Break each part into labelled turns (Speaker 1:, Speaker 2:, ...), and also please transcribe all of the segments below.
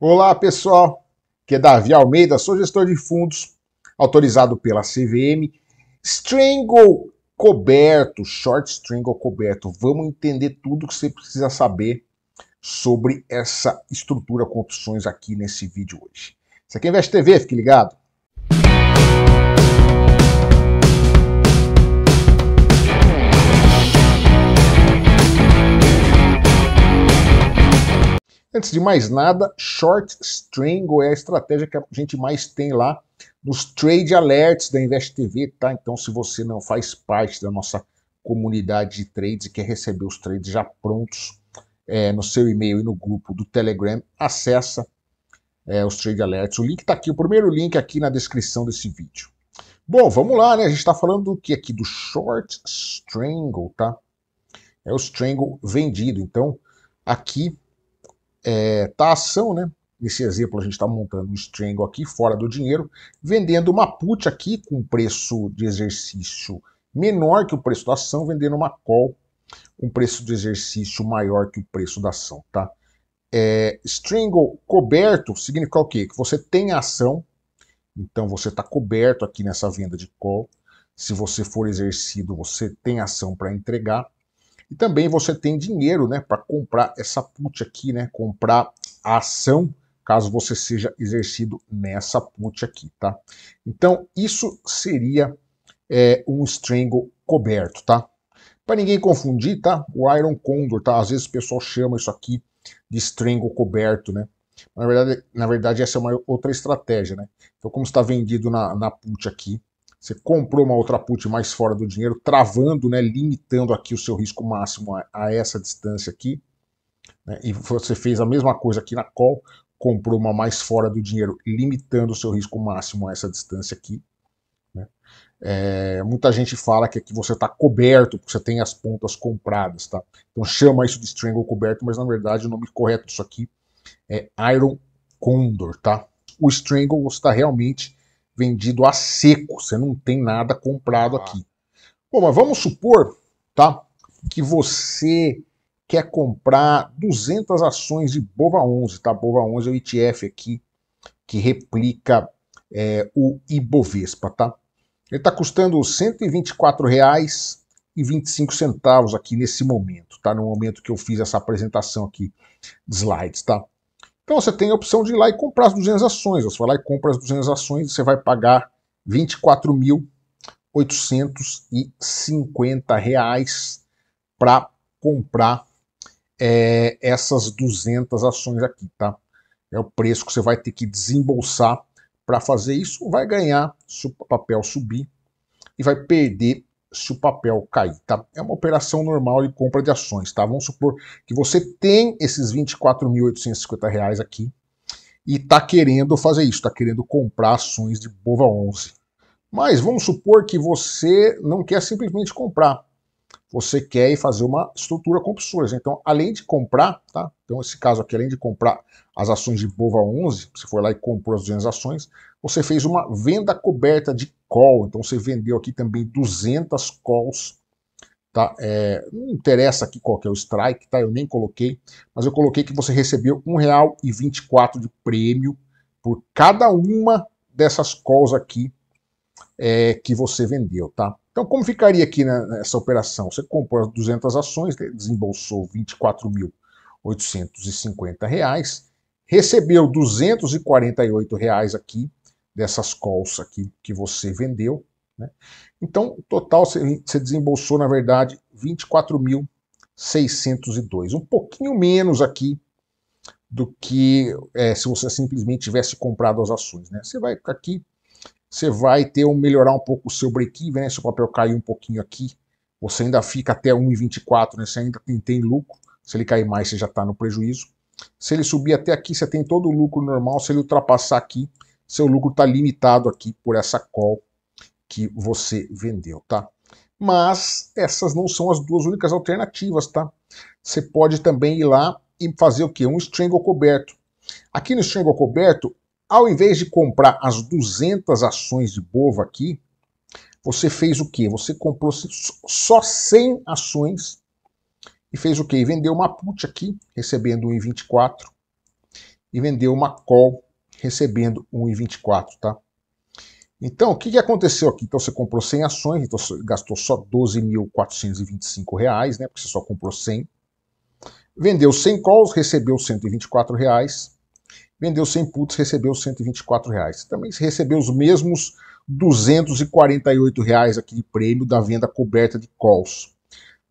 Speaker 1: Olá, pessoal. Que é Davi Almeida, sou gestor de fundos, autorizado pela CVM. Strangle coberto, short strangle coberto. Vamos entender tudo que você precisa saber sobre essa estrutura com opções aqui nesse vídeo hoje. Isso aqui é Invest TV, fique ligado. Antes de mais nada, short strangle é a estratégia que a gente mais tem lá nos trade alerts da Invest TV, tá? Então, se você não faz parte da nossa comunidade de trades e quer receber os trades já prontos é, no seu e-mail e no grupo do Telegram, acessa é, os trade alerts. O link está aqui, o primeiro link aqui na descrição desse vídeo. Bom, vamos lá, né? A gente está falando do que aqui? Do short strangle, tá? É o strangle vendido. Então, aqui é, tá a ação, né? Nesse exemplo, a gente está montando um strangle aqui fora do dinheiro, vendendo uma put aqui com preço de exercício menor que o preço da ação, vendendo uma call com preço de exercício maior que o preço da ação, tá? É, strangle coberto significa o quê? Que você tem ação, então você está coberto aqui nessa venda de call. Se você for exercido, você tem ação para entregar. E também você tem dinheiro né, para comprar essa put aqui, né, comprar a ação, caso você seja exercido nessa put aqui, tá? Então, isso seria é, um strangle coberto, tá? Para ninguém confundir, tá? O Iron Condor, tá? Às vezes o pessoal chama isso aqui de strangle coberto, né? Na verdade, na verdade essa é uma outra estratégia, né? Então, como está vendido na, na put aqui, você comprou uma outra put mais fora do dinheiro, travando, né, limitando aqui o seu risco máximo a, a essa distância aqui. Né, e você fez a mesma coisa aqui na call, comprou uma mais fora do dinheiro, limitando o seu risco máximo a essa distância aqui. Né. É, muita gente fala que aqui você está coberto, porque você tem as pontas compradas, tá? Então chama isso de strangle coberto, mas na verdade o nome correto disso aqui é Iron Condor, tá? O strangle você está realmente vendido a seco, você não tem nada comprado ah. aqui. Bom, mas vamos supor, tá, que você quer comprar 200 ações de Bova 11, tá? Bova 11 é o ETF aqui que replica é, o Ibovespa, tá? Ele está custando R$ 124,25 aqui nesse momento, tá? No momento que eu fiz essa apresentação aqui de slides, tá? Então você tem a opção de ir lá e comprar as 200 ações. Você vai lá e compra as 200 ações e você vai pagar R$ 24.850 para comprar é, essas 200 ações aqui, tá? É o preço que você vai ter que desembolsar para fazer isso. Vai ganhar se o papel subir e vai perder se o papel cair, tá? É uma operação normal de compra de ações, tá? Vamos supor que você tem esses R$ reais aqui e tá querendo fazer isso, tá querendo comprar ações de Bova 11. Mas vamos supor que você não quer simplesmente comprar, você quer fazer uma estrutura com compulsória. Então, além de comprar, tá? Então, esse caso aqui, além de comprar as ações de Bova 11, você foi lá e comprou as 200 ações, você fez uma venda coberta de call. Então, você vendeu aqui também 200 calls, tá? É, não interessa aqui qual que é o strike, tá? Eu nem coloquei, mas eu coloquei que você recebeu R$ 1,24 de prêmio por cada uma dessas calls aqui é, que você vendeu, tá? Então, como ficaria aqui nessa operação? Você comprou 200 ações, né, desembolsou R$ reais, recebeu R$ reais aqui dessas calls aqui que você vendeu. Né? Então, o total você desembolsou, na verdade, 24.602, um pouquinho menos aqui do que é, se você simplesmente tivesse comprado as ações. Né? Você vai ficar aqui você vai ter um melhorar um pouco o seu break-even, né? Se o papel cair um pouquinho aqui, você ainda fica até 1,24, né? Você ainda tem, tem, lucro. Se ele cair mais, você já está no prejuízo. Se ele subir até aqui, você tem todo o lucro normal. Se ele ultrapassar aqui, seu lucro está limitado aqui por essa call que você vendeu, tá? Mas essas não são as duas únicas alternativas, tá? Você pode também ir lá e fazer o que? Um strangle coberto. Aqui no strangle coberto, ao invés de comprar as 200 ações de Bova aqui, você fez o quê? Você comprou só 100 ações e fez o quê? E vendeu uma put aqui, recebendo 1,24 e vendeu uma call, recebendo 1,24, tá? Então, o que, que aconteceu aqui? Então, você comprou 100 ações, então você gastou só 12.425 reais, né? Porque você só comprou 100. Vendeu 100 calls, recebeu 124. Reais vendeu 100 puts, recebeu 124 reais. Também recebeu os mesmos 248 reais aqui de prêmio da venda coberta de calls.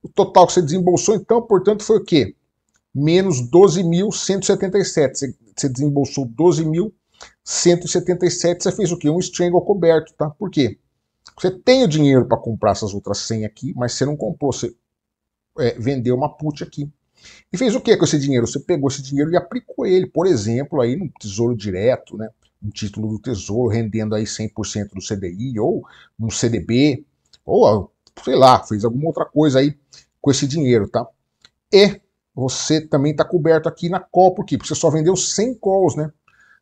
Speaker 1: O total que você desembolsou, então, portanto, foi o quê? Menos 12.177. Você desembolsou 12.177, você fez o quê? Um strangle coberto, tá? Por quê? Você tem o dinheiro para comprar essas outras 100 aqui, mas você não comprou, você é, vendeu uma put aqui. E fez o que com esse dinheiro? Você pegou esse dinheiro e aplicou ele, por exemplo, aí no Tesouro Direto, né? um título do Tesouro rendendo aí 100% do CDI ou um CDB, ou sei lá, fez alguma outra coisa aí com esse dinheiro, tá? E você também está coberto aqui na call, por quê? Porque você só vendeu 100 calls, né?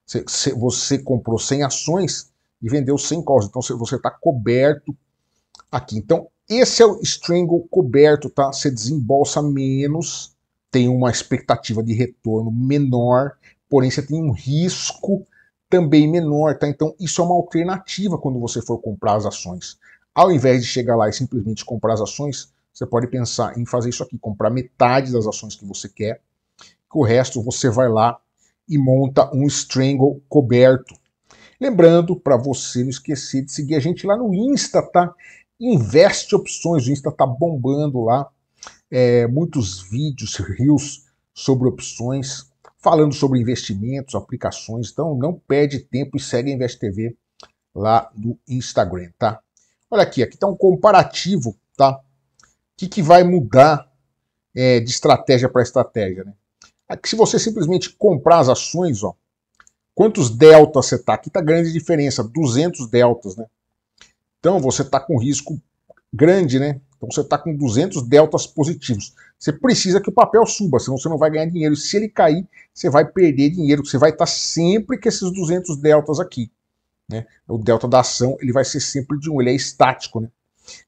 Speaker 1: Você, você comprou 100 ações e vendeu 100 calls, então você está coberto aqui. Então, esse é o strangle coberto, tá? Você desembolsa menos tem uma expectativa de retorno menor, porém você tem um risco também menor, tá? Então isso é uma alternativa quando você for comprar as ações. Ao invés de chegar lá e simplesmente comprar as ações, você pode pensar em fazer isso aqui, comprar metade das ações que você quer, que o resto você vai lá e monta um strangle coberto. Lembrando para você não esquecer de seguir a gente lá no Insta, tá? Investe Opções, o Insta tá bombando lá é, muitos vídeos, reels sobre opções, falando sobre investimentos, aplicações. Então não perde tempo e segue a Invest TV lá no Instagram, tá? Olha aqui, aqui está um comparativo, tá? O que, que vai mudar é, de estratégia para estratégia, né? Aqui, se você simplesmente comprar as ações, ó, quantos deltas você está? Aqui está grande diferença, 200 deltas, né? Então você está com risco grande, né? Então você está com 200 deltas positivos. Você precisa que o papel suba, senão você não vai ganhar dinheiro. Se ele cair, você vai perder dinheiro. Você vai estar tá sempre com esses 200 deltas aqui. Né? O delta da ação ele vai ser sempre de um, ele é estático. Né?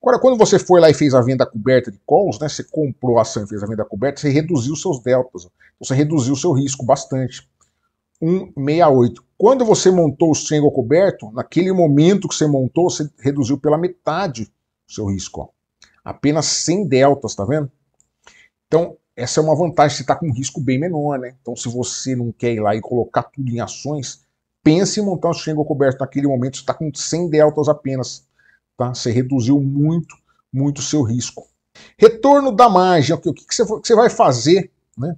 Speaker 1: Agora, quando você foi lá e fez a venda coberta de calls, né, você comprou a ação e fez a venda coberta, você reduziu seus deltas. Então você reduziu o seu risco bastante. 168. Quando você montou o single coberto, naquele momento que você montou, você reduziu pela metade o seu risco. Ó apenas 100 deltas, tá vendo? Então, essa é uma vantagem, você está com um risco bem menor, né? Então, se você não quer ir lá e colocar tudo em ações, pense em montar um shingle coberto naquele momento, você está com 100 deltas apenas, tá? Você reduziu muito, muito o seu risco. Retorno da margem, o que, você, vai fazer, né?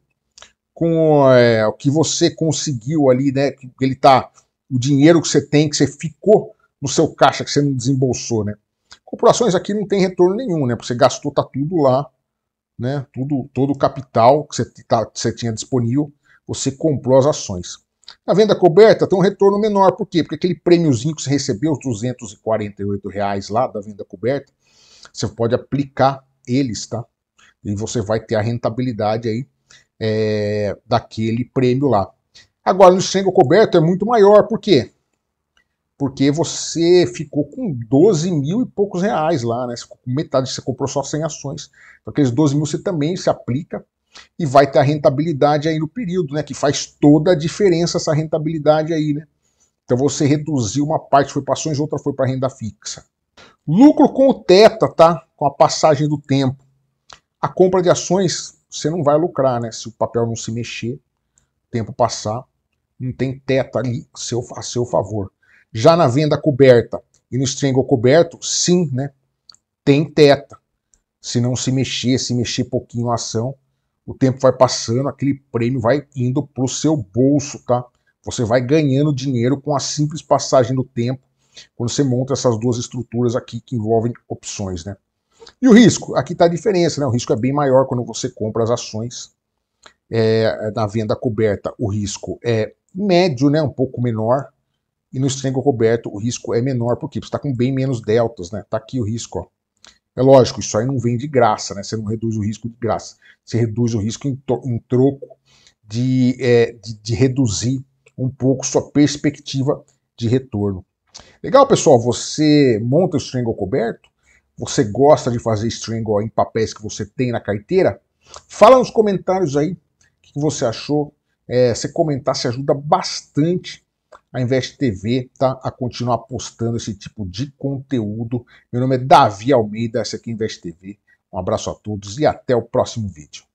Speaker 1: Com é, o que você conseguiu ali, né? Ele tá, o dinheiro que você tem, que você ficou no seu caixa, que você não desembolsou, né? Corporações aqui não tem retorno nenhum, né? Porque você gastou, tá tudo lá, né? Tudo, todo o capital que você, tá, você tinha disponível, você comprou as ações. Na venda coberta tem um retorno menor, por quê? Porque aquele prêmiozinho que você recebeu, os 248 reais lá da venda coberta, você pode aplicar eles, tá? E você vai ter a rentabilidade aí é, daquele prêmio lá. Agora, no single coberto é muito maior, por quê? porque você ficou com 12 mil e poucos reais lá, né? metade, você comprou só 100 ações. Então, aqueles 12 mil você também se aplica e vai ter a rentabilidade aí no período, né? Que faz toda a diferença essa rentabilidade aí, né? Então você reduziu uma parte foi para ações, outra foi para renda fixa. Lucro com o teta, tá? Com a passagem do tempo. A compra de ações você não vai lucrar, né? Se o papel não se mexer, o tempo passar, não tem teta ali a seu, a seu favor. Já na venda coberta e no strangle coberto, sim, né? Tem teta. Se não se mexer, se mexer pouquinho a ação, o tempo vai passando, aquele prêmio vai indo pro seu bolso, tá? Você vai ganhando dinheiro com a simples passagem do tempo quando você monta essas duas estruturas aqui que envolvem opções, né? E o risco? Aqui está a diferença, né? O risco é bem maior quando você compra as ações é, na venda coberta. O risco é médio, né? Um pouco menor, e no triângulo coberto o risco é menor, por quê? Porque você está com bem menos deltas, né? Está aqui o risco, ó. É lógico, isso aí não vem de graça, né? Você não reduz o risco de graça. Você reduz o risco em, em troco de, é, de, de reduzir um pouco sua perspectiva de retorno. Legal, pessoal? Você monta o strangle coberto? Você gosta de fazer strangle em papéis que você tem na carteira? Fala nos comentários aí o que você achou. É, você comentar se ajuda bastante a Invest TV, tá? A continuar postando esse tipo de conteúdo. Meu nome é Davi Almeida, esse aqui é Invest TV. Um abraço a todos e até o próximo vídeo.